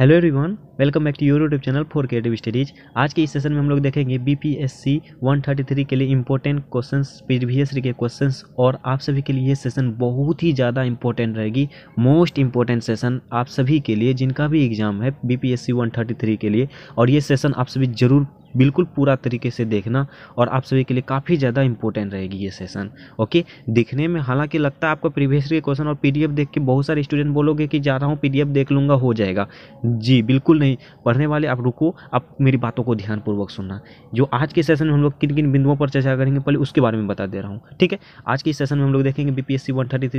hello everyone welcome back to your YouTube channel for creative studies आज के इस session में हम लोग देखेंगे बीपीएससी 133 के लिए इंपॉर्टेंट क्वेश्चंस प्रीवियस के क्वेश्चंस और आप सभी के लिए ये सेशन बहुत ही ज़्यादा इंपॉर्टेंट रहेगी मोस्ट इंपॉर्टेंट सेशन आप सभी के लिए जिनका भी एग्जाम है बी पी के लिए और ये सेशन आप सभी ज़रूर बिल्कुल पूरा तरीके से देखना और आप सभी के लिए काफ़ी ज़्यादा इंपॉर्टेंट रहेगी ये सेशन ओके दिखने में हालांकि लगता है आपको प्रीवियस के क्वेश्चन और पीडीएफ देख के बहुत सारे स्टूडेंट बोलोगे कि जा रहा हूँ पीडीएफ देख लूँगा हो जाएगा जी बिल्कुल नहीं पढ़ने वाले आप रुको आप मेरी बातों को ध्यानपूर्वक सुनना जो आज के सेशन में हम लोग किन किन बिंदुओं पर चर्चा करेंगे पहले उसके बारे में बता दे रहा हूँ ठीक है आज के सेशन में हम लोग देखेंगे बी पी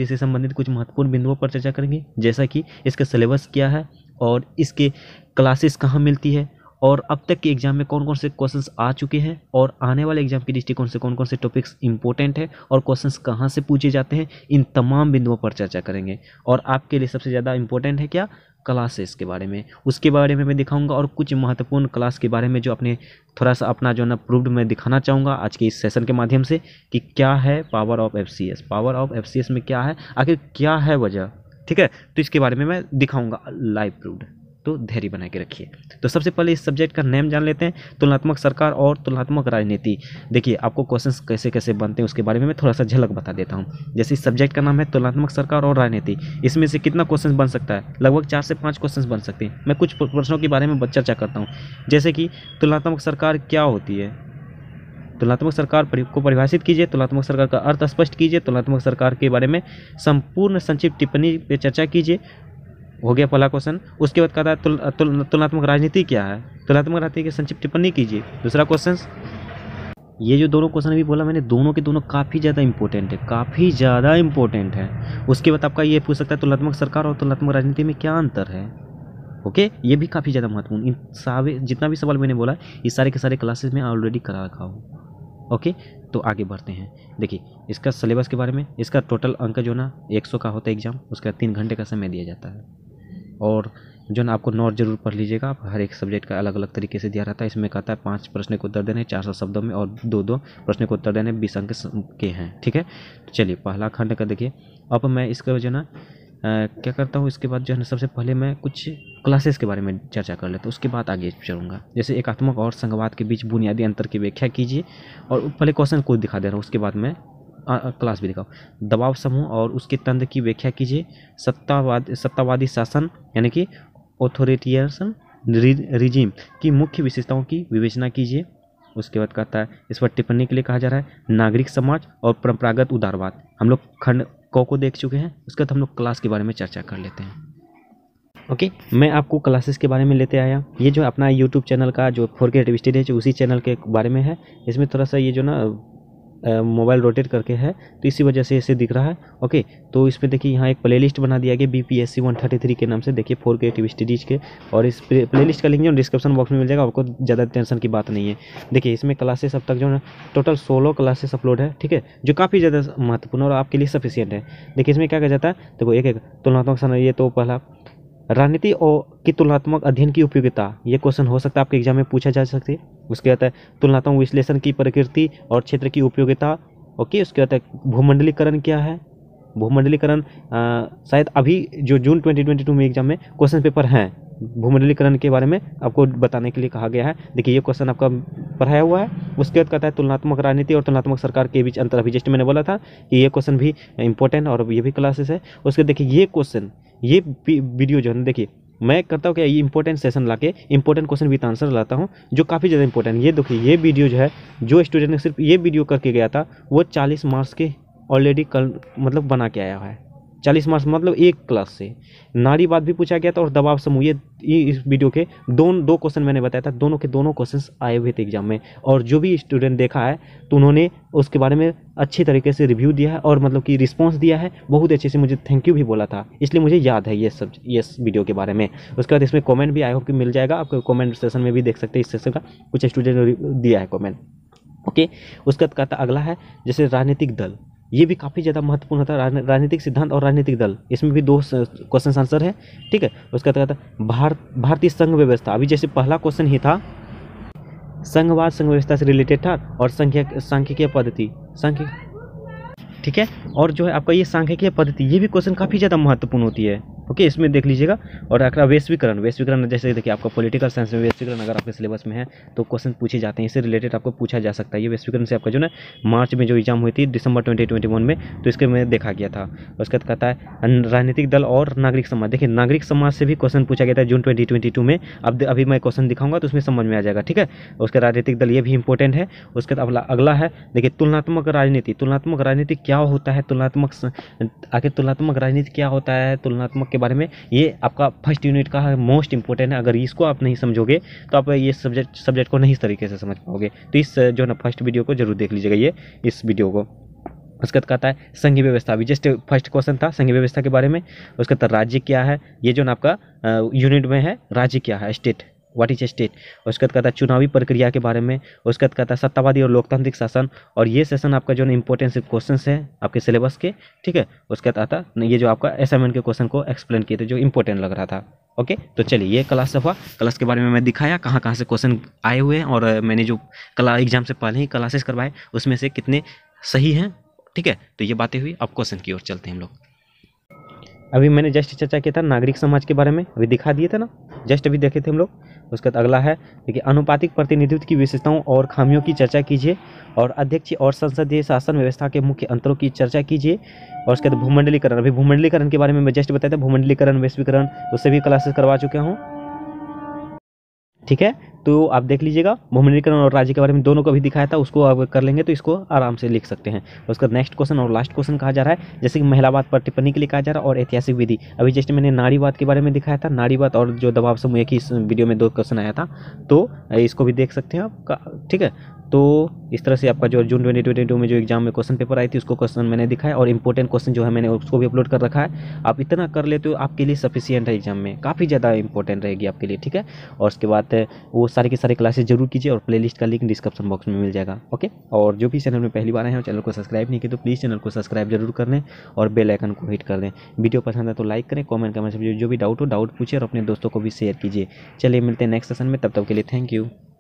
से संबंधित कुछ महत्वपूर्ण बिंदुओं पर चर्चा करेंगे जैसा कि इसका सिलेबस क्या है और इसके क्लासेस कहाँ मिलती है और अब तक के एग्जाम में कौन कौन से क्वेश्चंस आ चुके हैं और आने वाले एग्जाम के दृष्टिकोण से कौन कौन से टॉपिक्स इंपॉर्टेंट है और क्वेश्चंस कहाँ से पूछे जाते हैं इन तमाम बिंदुओं पर चर्चा करेंगे और आपके लिए सबसे ज़्यादा इंपॉर्टेंट है क्या क्लासेस के बारे में उसके बारे में मैं दिखाऊंगा और कुछ महत्वपूर्ण क्लास के बारे में जो अपने थोड़ा सा अपना जो है ना प्रूव्ड मैं दिखाना चाहूँगा आज के इस सेशन के माध्यम से कि क्या है power of F power of F में क्या है आखिर क्या है वजह ठीक है तो इसके बारे में मैं दिखाऊँगा लाइव प्रूव्ड तो धैर्य बना के रखिए तो सबसे पहले इस सब्जेक्ट का नेम जान लेते हैं तुलनात्मक सरकार और तुलनात्मक राजनीति देखिए आपको क्वेश्चंस कैसे कैसे बनते हैं उसके बारे में मैं थोड़ा सा झलक बता देता हूँ जैसे इस सब्जेक्ट का नाम है तुलनात्मक सरकार और राजनीति इसमें से कितना क्वेश्चन बन सकता है लगभग चार से पाँच क्वेश्चन बन सकते हैं मैं कुछ प्रश्नों के बारे में चर्चा करता हूँ जैसे कि तुलनात्मक सरकार क्या होती है तुलनात्मक सरकार को परिभाषित कीजिए तुलनात्मक सरकार का अर्थ स्पष्ट कीजिए तुलनात्मक सरकार के बारे में संपूर्ण संक्षिप्त टिप्पणी पर चर्चा कीजिए हो गया पहला क्वेश्चन उसके बाद कहता है तुलनात्मक राजनीति क्या है तुलनात्मक राजनीति की संक्षिप्त टिप्पणी कीजिए दूसरा क्वेश्चन ये जो दोनों क्वेश्चन अभी बोला मैंने दोनों के दोनों काफ़ी ज़्यादा इंपॉर्टेंट है काफ़ी ज़्यादा इंपॉर्टेंट है उसके बाद आपका ये पूछ सकता है तुलनात्मक सरकार और तुलनात्मक राजनीति में क्या अंतर है ओके ये भी काफ़ी ज़्यादा महत्वपूर्ण इन सारे जितना भी सवाल मैंने बोला ये सारे के सारे क्लासेस में ऑलरेडी करा रखा हूँ ओके तो आगे बढ़ते हैं देखिए इसका सिलेबस के बारे में इसका टोटल अंक जो ना सौ का होता है एग्ज़ाम उसका तीन घंटे का समय दिया जाता है और जो ना आपको नोट जरूर पढ़ लीजिएगा आप हर एक सब्जेक्ट का अलग अलग तरीके से दिया रहता है इसमें कहता है पाँच प्रश्न को उत्तर देने चार सौ शब्दों में और दो दो प्रश्न को उत्तर देने बीस अंक के हैं ठीक है तो चलिए पहला खंड का देखिए अब मैं इसका जो ना आ, क्या करता हूँ इसके बाद जो है ना सबसे पहले मैं कुछ क्लासेस के बारे में चर्चा कर लेता हूँ उसके बाद आगे चलूँगा जैसे एकात्मक और संघवाद के बीच बुनियादी अंतर की व्याख्या कीजिए और पहले क्वेश्चन को दिखा दे रहा हूँ उसके बाद मैं क्लास भी दिखाओ दबाव समूह और उसके तंत्र की व्याख्या कीजिए सत्तावाद सत्तावादी शासन यानी कि ऑथोरिटेरियन रिजिम की मुख्य विशेषताओं की विवेचना कीजिए उसके बाद कहता है इस पर टिप्पणी के लिए कहा जा रहा है नागरिक समाज और परंपरागत उदारवाद हम लोग खंड कौ को देख चुके हैं उसके बाद हम लोग क्लास के बारे में चर्चा कर लेते हैं ओके मैं आपको क्लासेस के बारे में लेते आया ये जो अपना यूट्यूब चैनल का जो फोर के स्टडी है उसी चैनल के बारे में है इसमें थोड़ा सा ये जो ना मोबाइल रोटेट करके है तो इसी वजह से इसे दिख रहा है ओके तो इसमें देखिए यहाँ एक प्ले लिस्ट बना दिया गया B P S C one thirty three के नाम से देखिए फोर के क्रिएटिव स्टडीज़ के और इस प्ले लिस्ट का लिंक जो डिस्क्रिप्शन बॉक्स में मिल जाएगा आपको ज़्यादा टेंशन की बात नहीं है देखिए इसमें क्लासेस अब तक जो है टोटल सोलह क्लासेस अपलोड है ठीक है जो काफ़ी ज़्यादा महत्वपूर्ण और आपके लिए सफिशियंट है देखिए इसमें क्या कहा जाता है देखो एक एक तुलनात्मक समय ये तो पहला रणनीति और की तुलनात्मक अध्ययन की उपयोगिता ये क्वेश्चन हो सकता है आपके एग्जाम में पूछा जा सकते उसके बाद तुलनात्मक विश्लेषण की प्रकृति और क्षेत्र की उपयोगिता ओके उसके बाद भूमंडलीकरण क्या है भूमंडलीकरण शायद अभी जो जून 2022 में एग्जाम में क्वेश्चन पेपर हैं भूमंडलीकरण के बारे में आपको बताने के लिए कहा गया है देखिए ये क्वेश्चन आपका पढ़ाया हुआ है उसके बाद कहता है तुलनात्मक राजनीति और तुलनात्मक सरकार के बीच अंतर अभी जस्ट मैंने बोला था कि ये क्वेश्चन भी इंपॉर्टेंट और ये भी क्लासेस है उसके देखिए ये क्वेश्चन ये वीडियो जो है देखिए मैं करता हूँ क्या ये इंपॉर्टेंट सेशन ला के इंपॉर्टेंट क्वेश्चन विथ आंसर लाता हूँ जो काफ़ी ज़्यादा इंपॉर्टेंट ये देखिए ये वीडियो जो है जो स्टूडेंट ने सिर्फ ये वीडियो करके गया था वो चालीस मार्क्स के ऑलरेडी कल मतलब बना के आया हुआ है चालीस मार्क्स मतलब एक क्लास से नारीवाद भी पूछा गया था और दबाव समूह ये इस वीडियो के दोनों दो क्वेश्चन मैंने बताया था दोनों के दोनों क्वेश्चंस आए हुए थे एग्जाम में और जो भी स्टूडेंट देखा है तो उन्होंने उसके बारे में अच्छे तरीके से रिव्यू दिया है और मतलब कि रिस्पॉन्स दिया है बहुत अच्छे से मुझे थैंक यू भी बोला था इसलिए मुझे याद है ये सब ये वीडियो के बारे में उसके बाद इसमें कॉमेंट भी आई होप कि मिल जाएगा आपको कॉमेंट सेशन में भी देख सकते हैं इस सेशन का कुछ स्टूडेंट ने दिया है कॉमेंट ओके उसके बाद कहता अगला है जैसे राजनीतिक दल ये भी काफ़ी ज़्यादा महत्वपूर्ण होता है राजनीतिक सिद्धांत और राजनीतिक दल इसमें भी दो क्वेश्चन आंसर है ठीक है उसका कहता भारत भारतीय संघ व्यवस्था अभी जैसे पहला क्वेश्चन ही था संघवाद संघ व्यवस्था से रिलेटेड था और संख्या सांख्यिकीय पद्धति सांख्य ठीक है और जो है आपका ये सांख्यिकीय पद्धति ये भी क्वेश्चन काफ़ी ज़्यादा महत्वपूर्ण होती है ओके इसमें देख लीजिएगा और अगर वैश्वीकरण वैश्वीकरण जैसे देखिए आपका पॉलिटिकल साइंस में वैश्वीकरण अगर आपके सिलेबस में है तो क्वेश्चन पूछे जाते हैं इससे रिलेटेड आपको पूछा जा सकता है ये वैश्वीकरण से आपका जो ना मार्च में जो एग्जाम हुई थी दिसंबर ट्वेंटी में तो इसके में देखा गया था उसके बाद कहता है राजनीतिक दल और नागरिक समाज देखिए नागरिक समाज से भी क्वेश्चन पूछा गया था जून ट्वेंटी में अब अभी मैं क्वेश्चन दिखाऊंगा तो उसमें समझ में आ जाएगा ठीक है उसके राजनीतिक दल ये भी इंपॉर्टेंट है उसके बाद अगला है देखिए तुलनात्मक राजनीति तुलनात्मक राजनीति क्या होता है तुलनात्मक आखिर तुलनात्मक राजनीति क्या होता है तुलनात्मक के बारे में ये आपका फर्स्ट यूनिट का मोस्ट इंपॉर्टेंट है अगर इसको आप नहीं समझोगे तो आप ये सब्जेक्ट सब्जेक्ट को नहीं इस तरीके से समझ पाओगे तो इस जो ना फर्स्ट वीडियो को जरूर देख लीजिएगा ये इस वीडियो को उसके बाद कहता है संघीय व्यवस्था अभी जस्ट फर्स्ट क्वेश्चन था संघीय व्यवस्था के बारे में उसके बाद राज्य क्या है ये जो ना आपका यूनिट में है राज्य क्या है स्टेट व्हाट इज स्टेट उसके बाद कहता है चुनावी प्रक्रिया के बारे में उसके बाद कहता है सत्तावादी और लोकतांत्रिक शासन और ये सेशन आपका जो इंपॉर्टेंट क्वेश्चन है आपके सिलेबस के ठीक है उसके बाद आता ये जो आपका असाइनमेंट के क्वेश्चन को एक्सप्लेन किए थे जो इंपॉर्टेंट लग रहा था ओके तो चलिए ये क्लास हुआ क्लास के बारे में मैं दिखाया कहाँ कहाँ से क्वेश्चन आए हुए हैं और मैंने जो कला एग्जाम से पहले ही क्लासेस करवाए उसमें से कितने सही हैं ठीक है तो ये बातें हुई अब क्वेश्चन की ओर चलते हैं हम लोग अभी मैंने जस्ट चर्चा किया था नागरिक समाज के बारे में अभी दिखा दिए थे ना जस्ट अभी देखे थे हम लोग उसके बाद अगला है देखिए अनुपातिक प्रतिनिधित्व की विशेषताओं और खामियों की चर्चा कीजिए और अध्यक्ष और संसदीय शासन व्यवस्था के मुख्य अंतरों की चर्चा कीजिए और उसके बाद भूमंडलीकरण अभी भूमंडलीकरण के बारे में मैं जस्ट बताया था भूमंडलीकरण वैश्वीकरण उससे भी क्लासेस करवा चुका हूँ ठीक है तो आप देख लीजिएगा भूमनिकरण और राज्य के बारे में दोनों को भी दिखाया था उसको आप कर लेंगे तो इसको आराम से लिख सकते हैं उसका नेक्स्ट क्वेश्चन और लास्ट क्वेश्चन कहा जा रहा है जैसे कि महिलावाद पर टिप्पणी के लिए कहा जा रहा है और ऐतिहासिक विधि अभी जस्ट मैंने नारीवाद के बारे में दिखाया था नारीवाद और जो दबाव समूह एक ही वीडियो में दो क्वेश्चन आया था तो इसको भी देख सकते हैं आप ठीक है तो इस तरह से आपका जो जून ट्वेंटी ट्वेंटी टू में जो एग्जाम में क्वेश्चन पेपर आई थी उसको क्वेश्चन मैंने दिखाया और इंपॉर्टेंट क्वेश्चन जो है मैंने उसको भी अपलोड कर रखा है आप इतना कर लेते हो आपके लिए सफिशियंट है एग्जाम में काफ़ी ज़्यादा इंपॉर्टेंट रहेगी आपके लिए ठीक है और उसके बाद वो सारे के सारे क्लासेज जरूर कीजिए और प्ले का लिंक डिस्क्रिप्शन बॉक्स में मिल जाएगा ओके और जो भी चैनल में पहली बार आए हैं चैनल को सब्सक्राइब नहीं किया तो प्लीज़ चैनल को सब्सक्राइब जरूर कर लें और बेलाइकन को हिट कर दें वीडियो पसंद है तो लाइक करें कॉमेंट कमेंट जो भी डाउट हो डाउट पूछे और अपने दोस्तों को भी शेयर कीजिए चलिए मिलते हैं नेक्स्ट सेशन में तब तक के लिए थैंक यू